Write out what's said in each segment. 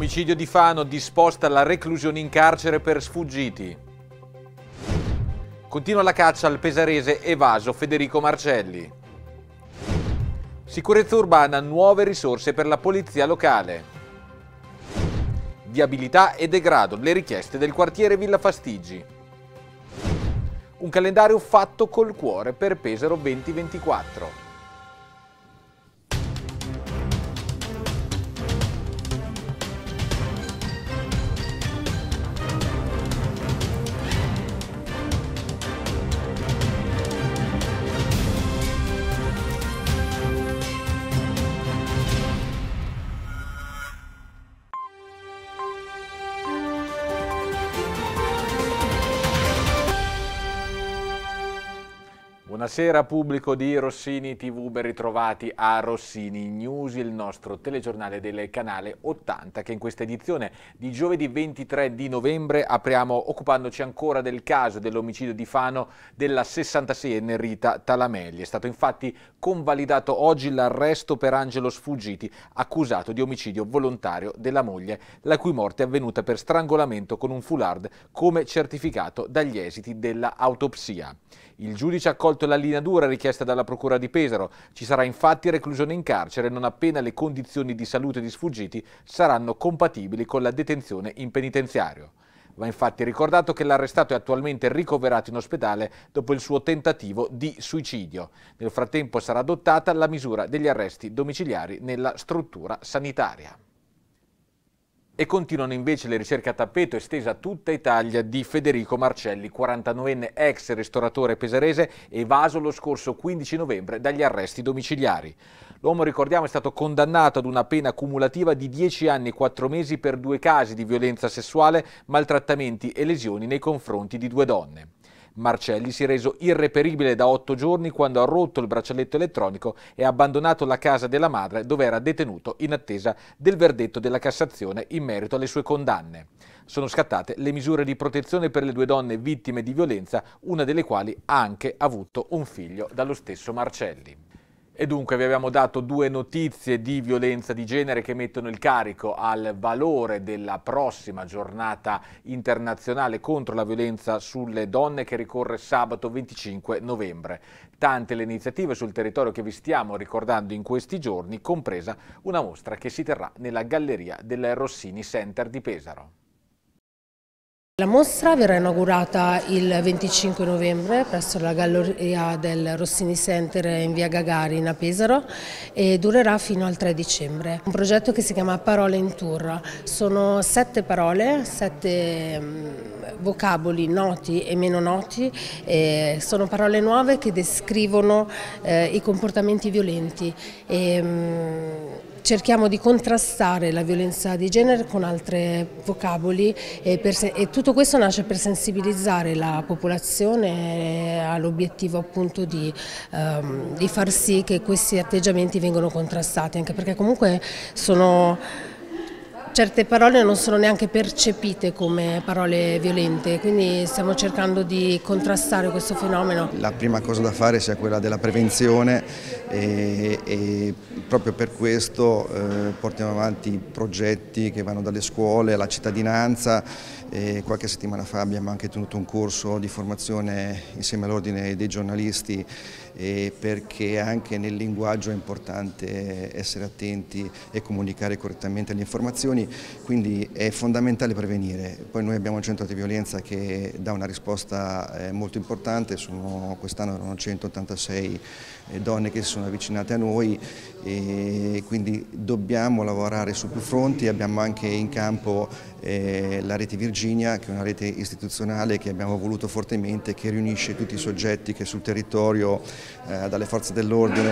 Omicidio di Fano disposta alla reclusione in carcere per sfuggiti. Continua la caccia al pesarese evaso Federico Marcelli. Sicurezza urbana, nuove risorse per la polizia locale. Viabilità e degrado, le richieste del quartiere Villa Fastigi. Un calendario fatto col cuore per Pesaro 2024. Buonasera pubblico di Rossini TV, ben ritrovati a Rossini News, il nostro telegiornale del canale 80 che in questa edizione di giovedì 23 di novembre apriamo occupandoci ancora del caso dell'omicidio di Fano della 66enne Rita Talamelli. È stato infatti convalidato oggi l'arresto per Angelo Sfuggiti, accusato di omicidio volontario della moglie, la cui morte è avvenuta per strangolamento con un foulard come certificato dagli esiti dell'autopsia. Il giudice ha accolto la linea dura richiesta dalla Procura di Pesaro. Ci sarà infatti reclusione in carcere non appena le condizioni di salute di sfuggiti saranno compatibili con la detenzione in penitenziario. Va infatti ricordato che l'arrestato è attualmente ricoverato in ospedale dopo il suo tentativo di suicidio. Nel frattempo sarà adottata la misura degli arresti domiciliari nella struttura sanitaria. E continuano invece le ricerche a tappeto estese a tutta Italia di Federico Marcelli, 49enne ex ristoratore pesarese, evaso lo scorso 15 novembre dagli arresti domiciliari. L'uomo, ricordiamo, è stato condannato ad una pena cumulativa di 10 anni e 4 mesi per due casi di violenza sessuale, maltrattamenti e lesioni nei confronti di due donne. Marcelli si è reso irreperibile da otto giorni quando ha rotto il braccialetto elettronico e ha abbandonato la casa della madre dove era detenuto in attesa del verdetto della Cassazione in merito alle sue condanne. Sono scattate le misure di protezione per le due donne vittime di violenza, una delle quali ha anche avuto un figlio dallo stesso Marcelli. E dunque vi abbiamo dato due notizie di violenza di genere che mettono il carico al valore della prossima giornata internazionale contro la violenza sulle donne che ricorre sabato 25 novembre. Tante le iniziative sul territorio che vi stiamo ricordando in questi giorni, compresa una mostra che si terrà nella Galleria del Rossini Center di Pesaro. La mostra verrà inaugurata il 25 novembre presso la Galleria del Rossini Center in via Gagarin a Pesaro e durerà fino al 3 dicembre. Un progetto che si chiama Parole in Tour. Sono sette parole, sette mm, vocaboli noti e meno noti, eh, sono parole nuove che descrivono eh, i comportamenti violenti. E, mh, mm, cerchiamo di contrastare la violenza di genere con altri vocaboli e, per, e, tutto questo nasce per sensibilizzare la popolazione eh, all'obiettivo appunto di, ehm, di far sì che questi atteggiamenti vengano contrastati, anche perché comunque sono certe parole non sono neanche percepite come parole violente, quindi stiamo cercando di contrastare questo fenomeno. La prima cosa da fare sia quella della prevenzione e, e proprio per questo eh, portiamo avanti progetti che vanno dalle scuole alla cittadinanza. E qualche settimana fa abbiamo anche tenuto un corso di formazione insieme all'Ordine dei giornalisti e perché anche nel linguaggio è importante essere attenti e comunicare correttamente le informazioni, quindi è fondamentale prevenire. Poi noi abbiamo un centro di violenza che dà una risposta eh, molto importante, quest'anno erano 186 eh, donne che si sono avvicinate a noi e quindi dobbiamo lavorare su più fronti, abbiamo anche in campo eh, la rete Virginia che è una rete istituzionale che abbiamo voluto fortemente che riunisce tutti i soggetti che sul territorio eh, dalle forze dell'ordine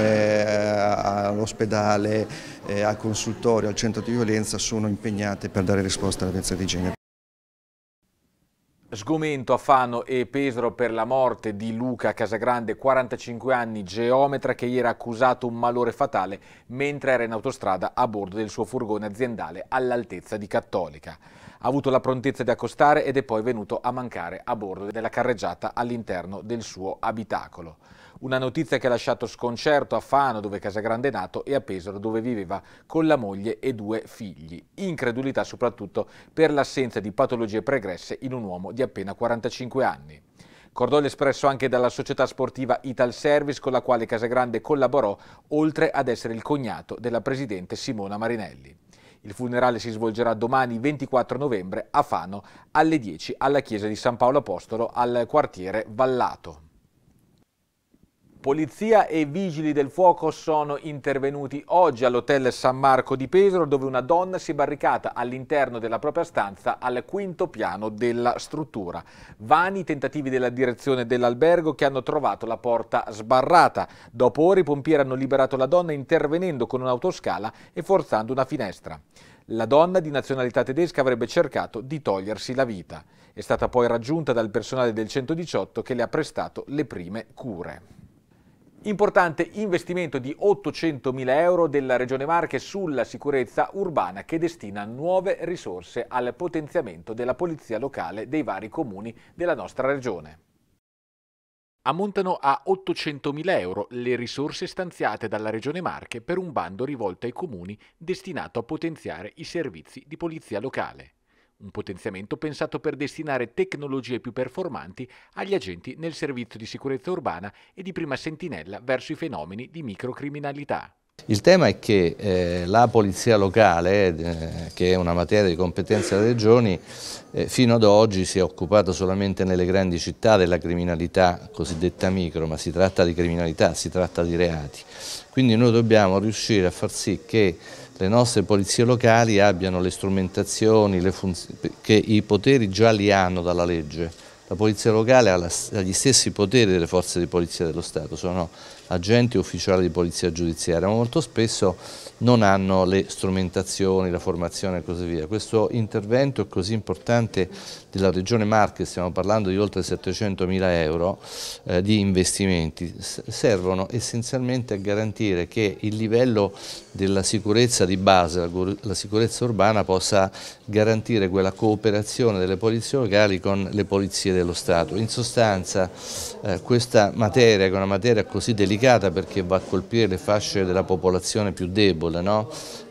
eh, all'ospedale eh, al consultorio al centro di violenza sono impegnate per dare risposta alla violenza di genere. Sgomento a Fano e Pesaro per la morte di Luca Casagrande, 45 anni, geometra che ieri era accusato un malore fatale mentre era in autostrada a bordo del suo furgone aziendale all'altezza di Cattolica. Ha avuto la prontezza di accostare ed è poi venuto a mancare a bordo della carreggiata all'interno del suo abitacolo. Una notizia che ha lasciato sconcerto a Fano, dove Casagrande è nato, e a Pesaro, dove viveva con la moglie e due figli. Incredulità soprattutto per l'assenza di patologie pregresse in un uomo di appena 45 anni. Cordoglio espresso anche dalla società sportiva Ital Service con la quale Casagrande collaborò, oltre ad essere il cognato della presidente Simona Marinelli. Il funerale si svolgerà domani 24 novembre a Fano alle 10 alla chiesa di San Paolo Apostolo al quartiere Vallato. Polizia e vigili del fuoco sono intervenuti oggi all'hotel San Marco di Pesaro dove una donna si è barricata all'interno della propria stanza al quinto piano della struttura. Vani i tentativi della direzione dell'albergo che hanno trovato la porta sbarrata. Dopo ore i pompieri hanno liberato la donna intervenendo con un'autoscala e forzando una finestra. La donna di nazionalità tedesca avrebbe cercato di togliersi la vita. È stata poi raggiunta dal personale del 118 che le ha prestato le prime cure. Importante investimento di 800.000 euro della Regione Marche sulla sicurezza urbana che destina nuove risorse al potenziamento della polizia locale dei vari comuni della nostra regione. Ammontano a 800.000 euro le risorse stanziate dalla Regione Marche per un bando rivolto ai comuni destinato a potenziare i servizi di polizia locale un potenziamento pensato per destinare tecnologie più performanti agli agenti nel servizio di sicurezza urbana e di prima sentinella verso i fenomeni di microcriminalità. Il tema è che eh, la polizia locale, eh, che è una materia di competenza delle regioni, eh, fino ad oggi si è occupata solamente nelle grandi città della criminalità cosiddetta micro, ma si tratta di criminalità, si tratta di reati. Quindi noi dobbiamo riuscire a far sì che le nostre polizie locali abbiano le strumentazioni, le che i poteri già li hanno dalla legge. La polizia locale ha, la, ha gli stessi poteri delle forze di polizia dello Stato, sono agenti ufficiali di polizia giudiziaria, ma molto spesso non hanno le strumentazioni, la formazione e così via. Questo intervento così importante della Regione Marche, stiamo parlando di oltre 700 mila euro eh, di investimenti, servono essenzialmente a garantire che il livello della sicurezza di base, la sicurezza urbana, possa garantire quella cooperazione delle polizie locali con le polizie dello Stato. In sostanza eh, questa materia, che è una materia così delicata, delicata perché va a colpire le fasce della popolazione più debole, no?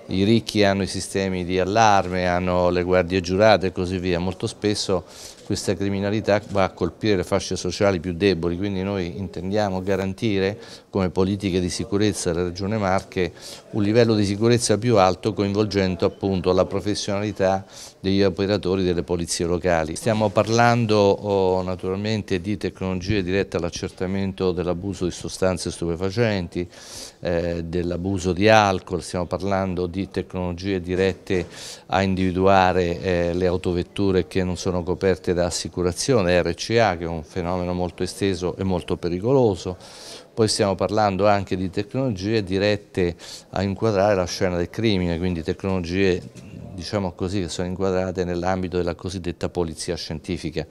i ricchi hanno i sistemi di allarme, hanno le guardie giurate e così via, molto spesso questa criminalità va a colpire le fasce sociali più deboli, quindi noi intendiamo garantire come politiche di sicurezza della Regione Marche un livello di sicurezza più alto coinvolgendo appunto la professionalità degli operatori delle polizie locali. Stiamo parlando oh, naturalmente di tecnologie dirette all'accertamento dell'abuso di sostanze stupefacenti, eh, dell'abuso di alcol, stiamo parlando di tecnologie dirette a individuare eh, le autovetture che non sono coperte da assicurazione, RCA che è un fenomeno molto esteso e molto pericoloso, poi stiamo parlando anche di tecnologie dirette a inquadrare la scena del crimine, quindi tecnologie diciamo così, che sono inquadrate nell'ambito della cosiddetta polizia scientifica.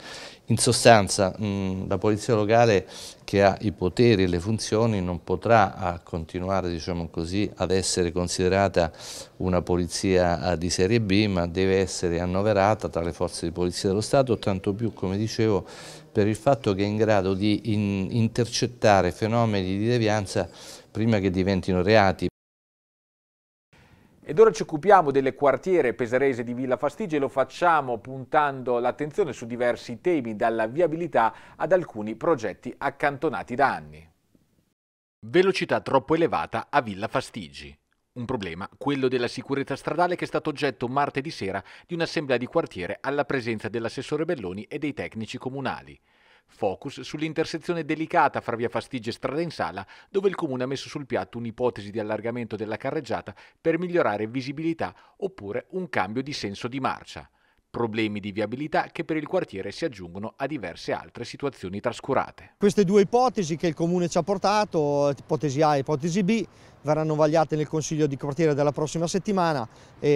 In sostanza mh, la polizia locale che ha i poteri e le funzioni non potrà continuare diciamo così, ad essere considerata una polizia eh, di serie B ma deve essere annoverata tra le forze di polizia dello Stato, tanto più come dicevo per il fatto che è in grado di in intercettare fenomeni di devianza prima che diventino reati. Ed ora ci occupiamo delle quartiere pesarese di Villa Fastigia e lo facciamo puntando l'attenzione su diversi temi, dalla viabilità ad alcuni progetti accantonati da anni. Velocità troppo elevata a Villa Fastigi. Un problema, quello della sicurezza stradale che è stato oggetto martedì sera di un'assemblea di quartiere alla presenza dell'assessore Belloni e dei tecnici comunali. Focus sull'intersezione delicata fra via Fastigia e Strada in Sala, dove il comune ha messo sul piatto un'ipotesi di allargamento della carreggiata per migliorare visibilità oppure un cambio di senso di marcia problemi di viabilità che per il quartiere si aggiungono a diverse altre situazioni trascurate. Queste due ipotesi che il Comune ci ha portato, ipotesi A e ipotesi B, verranno vagliate nel Consiglio di quartiere della prossima settimana e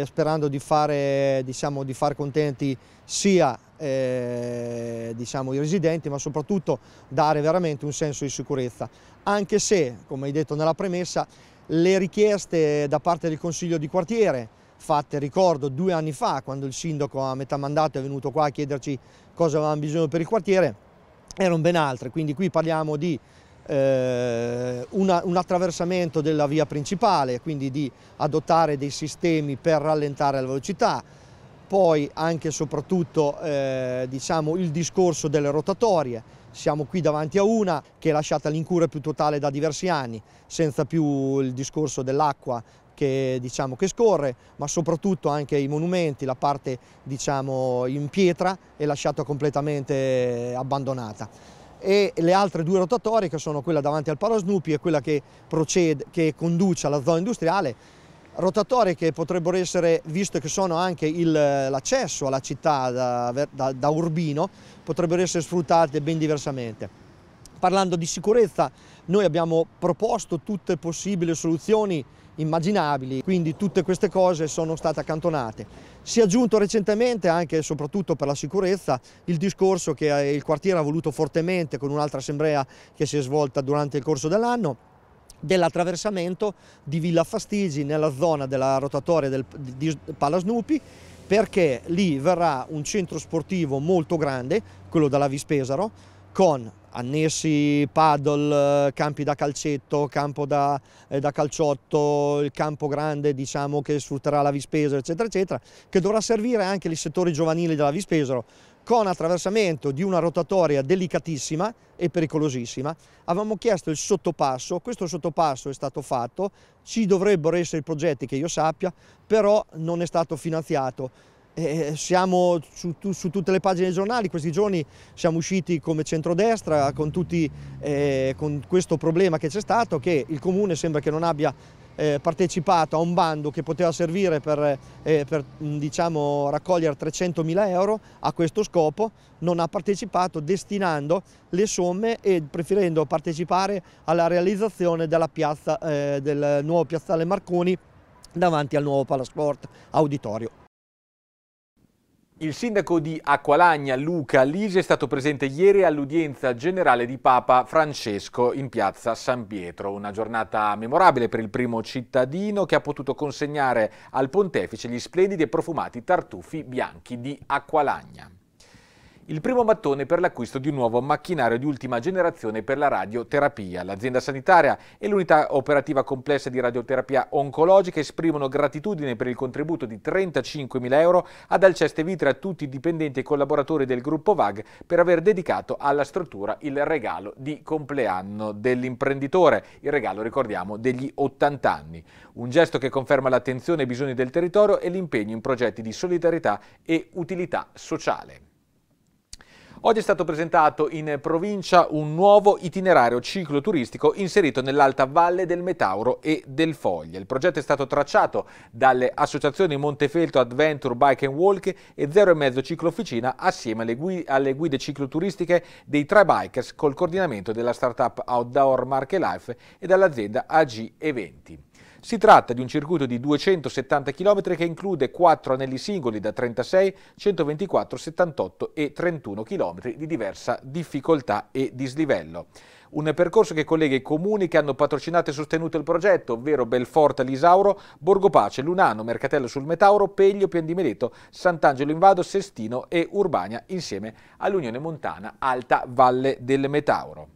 eh, sperando di fare, diciamo, di far contenti sia eh, diciamo, i residenti ma soprattutto dare veramente un senso di sicurezza. Anche se, come hai detto nella premessa, le richieste da parte del Consiglio di quartiere fatte, ricordo, due anni fa, quando il sindaco a metà mandato è venuto qua a chiederci cosa avevamo bisogno per il quartiere, erano ben altre, quindi qui parliamo di eh, una, un attraversamento della via principale, quindi di adottare dei sistemi per rallentare la velocità, poi anche e soprattutto eh, diciamo, il discorso delle rotatorie, siamo qui davanti a una che è lasciata all'incura più totale da diversi anni, senza più il discorso dell'acqua che, diciamo, che scorre, ma soprattutto anche i monumenti, la parte diciamo, in pietra è lasciata completamente abbandonata e le altre due rotatorie che sono quella davanti al Palo Snoopy e quella che, procede, che conduce alla zona industriale, rotatorie che potrebbero essere, visto che sono anche l'accesso alla città da, da, da, Urbino, potrebbero essere sfruttate ben diversamente. Parlando di sicurezza, noi abbiamo proposto tutte possibili soluzioni immaginabili, quindi tutte queste cose sono state accantonate. Si è aggiunto recentemente, anche e soprattutto per la sicurezza, il discorso che eh, il quartiere ha voluto fortemente con un'altra assemblea che si è svolta durante il corso dell'anno dell'attraversamento di Villa Fastigi nella zona della rotatoria del, di, di Snupi perché lì verrà un centro sportivo molto grande, quello della Vispesaro, con annessi paddle, campi da calcetto, campo da, eh, da, calciotto, il campo grande diciamo, che sfrutterà la Vispesero, eccetera, eccetera, che dovrà servire anche i settori giovanili della Vispesero, con attraversamento di una rotatoria delicatissima e pericolosissima. Avevamo chiesto il sottopasso, questo sottopasso è stato fatto, ci dovrebbero essere i progetti che io sappia, però non è stato finanziato eh, eh, siamo su, su, tutte le pagine dei giornali, questi giorni siamo usciti come centrodestra con, tutti, eh, con questo problema che c'è stato, che il comune sembra che non abbia eh, partecipato a un bando che poteva servire per, eh, per diciamo, raccogliere 300.000 euro a questo scopo, non ha partecipato destinando le somme e preferendo partecipare alla realizzazione piazza, eh, del nuovo piazzale Marconi davanti al nuovo Palasport Auditorio. Il sindaco di Acqualagna, Luca Lise, è stato presente ieri all'udienza generale di Papa Francesco in piazza San Pietro. Una giornata memorabile per il primo cittadino che ha potuto consegnare al pontefice gli splendidi e profumati tartufi bianchi di Acqualagna il primo mattone per l'acquisto di un nuovo macchinario di ultima generazione per la radioterapia. L'azienda sanitaria e l'unità operativa complessa di radioterapia oncologica esprimono gratitudine per il contributo di 35.000 euro ad Alceste Vitre a tutti i dipendenti e collaboratori del gruppo VAG per aver dedicato alla struttura il regalo di compleanno dell'imprenditore, il regalo, ricordiamo, degli 80 anni. Un gesto che conferma l'attenzione ai bisogni del territorio e l'impegno in progetti di solidarietà e utilità sociale. Oggi è stato presentato in provincia un nuovo itinerario cicloturistico inserito nell'alta valle del Metauro e del Foglia. Il progetto è stato tracciato dalle associazioni Montefelto Adventure Bike and Walk e Zero e Mezzo Ciclofficina assieme alle guide, alle guide cicloturistiche dei tre bikers col coordinamento della startup Outdoor Market Life e dall'azienda AG Eventi. Si tratta di un circuito di 270 km che include quattro anelli singoli da 36, 124, 78 e 31 km di diversa difficoltà e dislivello. Un percorso che collega i comuni che hanno patrocinato e sostenuto il progetto, ovvero Belforte Lisauro, Borgopace, Lunano, Mercatello sul Metauro, Peglio, Pien di Meleto, Sant'Angelo Invado, Sestino e Urbania insieme all'Unione Montana Alta Valle del Metauro.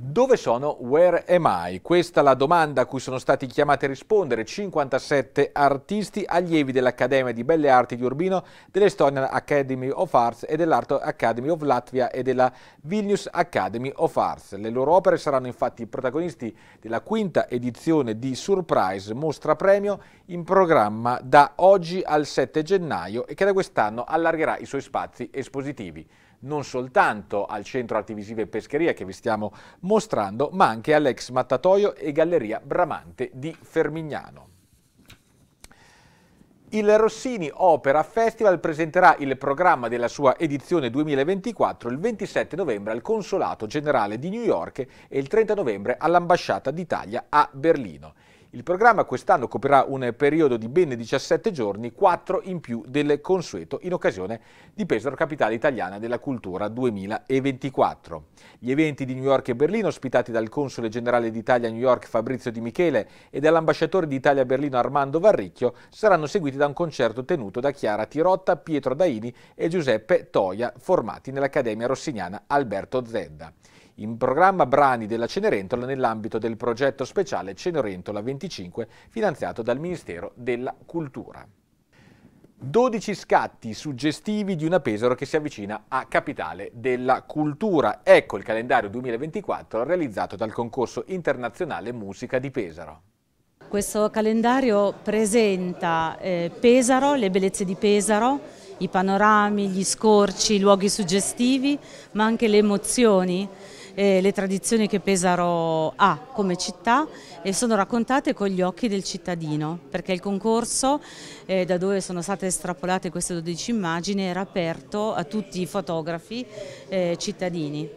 Dove sono? Where am I? Questa è la domanda a cui sono stati chiamati a rispondere 57 artisti allievi dell'Accademia di Belle Arti di Urbino, dell'Estonian Academy of Arts e dell'Art Academy of Latvia e della Vilnius Academy of Arts. Le loro opere saranno infatti i protagonisti della quinta edizione di Surprise, mostra premio in programma da oggi al 7 gennaio e che da quest'anno allargherà i suoi spazi espositivi non soltanto al centro arti visive e pescheria che vi stiamo mostrando, ma anche all'ex mattatoio e galleria Bramante di Fermignano. Il Rossini Opera Festival presenterà il programma della sua edizione 2024 il 27 novembre al Consolato Generale di New York e il 30 novembre all'Ambasciata d'Italia a Berlino. Il programma quest'anno coprirà un periodo di ben 17 giorni, 4 in più del consueto, in occasione di Pesaro Capitale Italiana della Cultura 2024. Gli eventi di New York e Berlino, ospitati dal Console Generale d'Italia a New York Fabrizio Di Michele e dall'Ambasciatore d'Italia a Berlino Armando Varricchio, saranno seguiti da un concerto tenuto da Chiara Tirotta, Pietro Daini e Giuseppe Toia, formati nell'Accademia Rossignana Alberto Zedda in programma brani della Cenerentola nell'ambito del progetto speciale Cenerentola 25 finanziato dal Ministero della Cultura. 12 scatti suggestivi di una Pesaro che si avvicina a Capitale della Cultura. Ecco il calendario 2024 realizzato dal concorso internazionale Musica di Pesaro. Questo calendario presenta eh, Pesaro, le bellezze di Pesaro, i panorami, gli scorci, i luoghi suggestivi, ma anche le emozioni eh, le tradizioni che Pesaro ha come città e sono raccontate con gli occhi del cittadino, perché il concorso eh, da dove sono state estrapolate queste 12 immagini era aperto a tutti i fotografi eh, cittadini.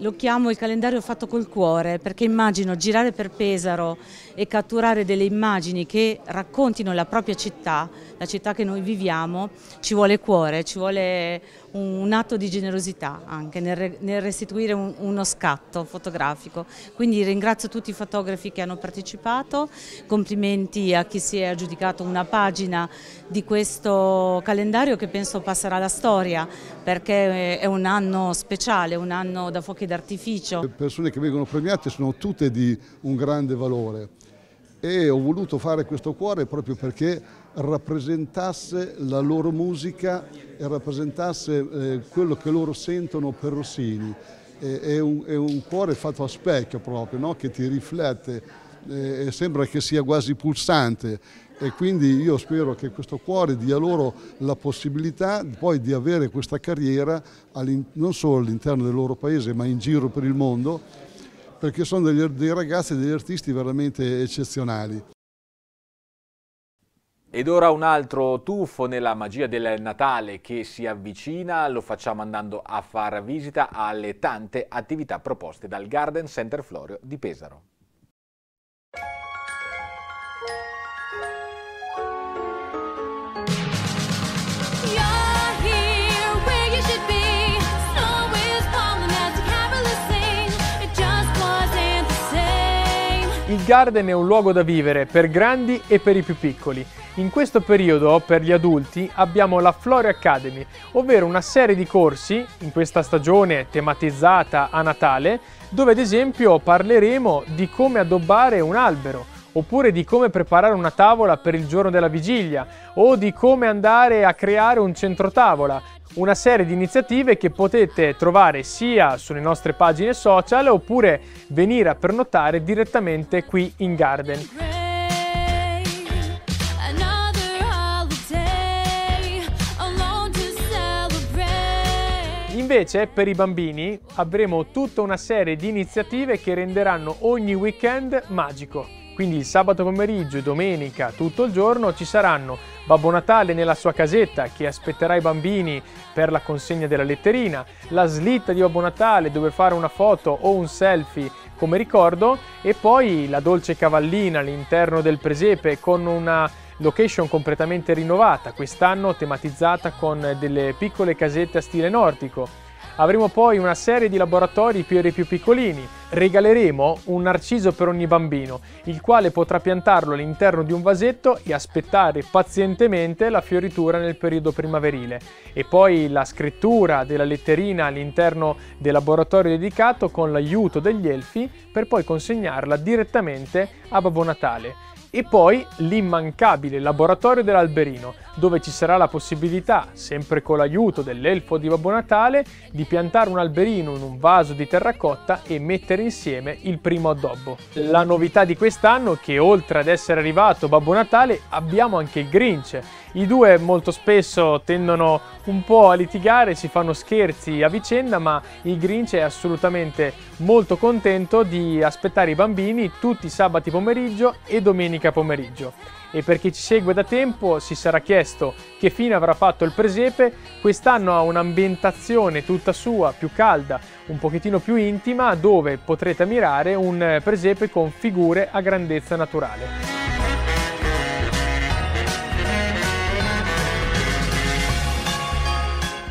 lo chiamo il calendario fatto col cuore perché immagino girare per Pesaro e catturare delle immagini che raccontino la propria città, la città che noi viviamo, ci vuole cuore, ci vuole un, atto di generosità anche nel, restituire uno scatto fotografico. Quindi ringrazio tutti i fotografi che hanno partecipato, complimenti a chi si è aggiudicato una pagina di questo calendario che penso passerà alla storia perché è un anno speciale, un anno da fuochi d'artificio. Le persone che vengono premiate sono tutte di un grande valore e ho voluto fare questo cuore proprio perché rappresentasse la loro musica e rappresentasse eh, quello che loro sentono per Rossini. E, è, un, è, un, cuore fatto a specchio proprio, no? che ti riflette eh, e sembra che sia quasi pulsante e quindi io spero che questo cuore dia loro la possibilità poi di avere questa carriera non solo all'interno del loro paese ma in giro per il mondo perché sono degli, dei ragazzi e degli artisti veramente eccezionali. Ed ora un altro tuffo nella magia del Natale che si avvicina, lo facciamo andando a far visita alle tante attività proposte dal Garden Center Florio di Pesaro. Garden è un luogo da vivere per grandi e per i più piccoli. In questo periodo, per gli adulti, abbiamo la Flore Academy, ovvero una serie di corsi, in questa stagione tematizzata a Natale, dove ad esempio parleremo di come addobbare un albero, oppure di come preparare una tavola per il giorno della vigilia o di come andare a creare un centrotavola. Una serie di iniziative che potete trovare sia sulle nostre pagine social oppure venire a pernotare direttamente qui in Garden. Invece per i bambini avremo tutta una serie di iniziative che renderanno ogni weekend magico. Quindi il sabato pomeriggio e domenica tutto il giorno ci saranno Babbo Natale nella sua casetta che aspetterà i bambini per la consegna della letterina, la slitta di Babbo Natale dove fare una foto o un selfie come ricordo e poi la dolce cavallina all'interno del presepe con una location completamente rinnovata, quest'anno tematizzata con delle piccole casette a stile nordico Avremo poi una serie di laboratori per i più piccolini. Regaleremo un narciso per ogni bambino, il quale potrà piantarlo all'interno di un vasetto e aspettare pazientemente la fioritura nel periodo primaverile. E poi la scrittura della letterina all'interno del laboratorio dedicato con l'aiuto degli elfi per poi consegnarla direttamente a Babbo Natale. E poi l'immancabile laboratorio dell'alberino, dove ci sarà la possibilità, sempre con l'aiuto dell'elfo di Babbo Natale, di piantare un alberino in un vaso di terracotta e mettere insieme il primo addobbo. La novità di quest'anno è che oltre ad essere arrivato Babbo Natale abbiamo anche il Grinch, i due molto spesso tendono un po' a litigare, si fanno scherzi a vicenda, ma il Grinch è assolutamente molto contento di aspettare i bambini tutti sabati pomeriggio e domenica pomeriggio. E per chi ci segue da tempo si sarà chiesto che fine avrà fatto il presepe, quest'anno ha un'ambientazione tutta sua, più calda, un pochettino più intima, dove potrete ammirare un presepe con figure a grandezza naturale.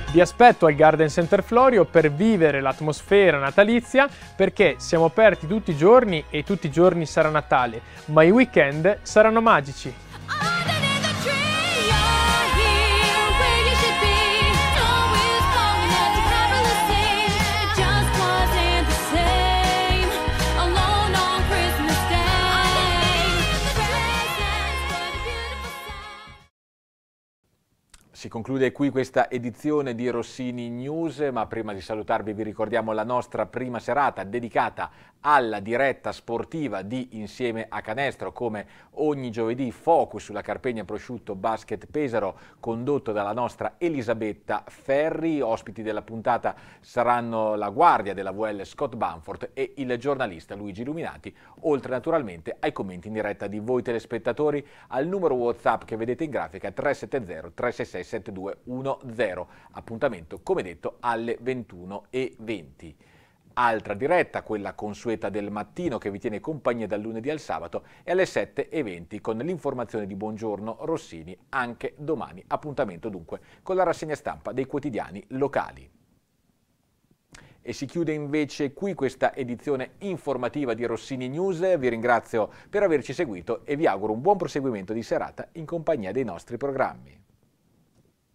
Vi aspetto al Garden Center Florio per vivere l'atmosfera natalizia perché siamo aperti tutti i giorni e tutti i giorni sarà Natale, ma i weekend saranno magici. Conclude qui questa edizione di Rossini News, ma prima di salutarvi vi ricordiamo la nostra prima serata dedicata alla diretta sportiva di Insieme a Canestro, come ogni giovedì focus sulla Carpegna Prosciutto Basket Pesaro, condotto dalla nostra Elisabetta Ferri. Ospiti della puntata saranno la guardia della VL Scott Banford e il giornalista Luigi Illuminati, oltre naturalmente ai commenti in diretta di voi telespettatori al numero WhatsApp che vedete in grafica 370 366 7 77210. Appuntamento, come detto, alle 21.20 altra diretta, quella consueta del mattino che vi tiene compagnia dal lunedì al sabato è alle 7.20 con l'informazione di Buongiorno Rossini anche domani. Appuntamento dunque con la rassegna stampa dei quotidiani locali. E si chiude invece qui questa edizione informativa di Rossini News. Vi ringrazio per averci seguito e vi auguro un buon proseguimento di serata in compagnia dei nostri programmi.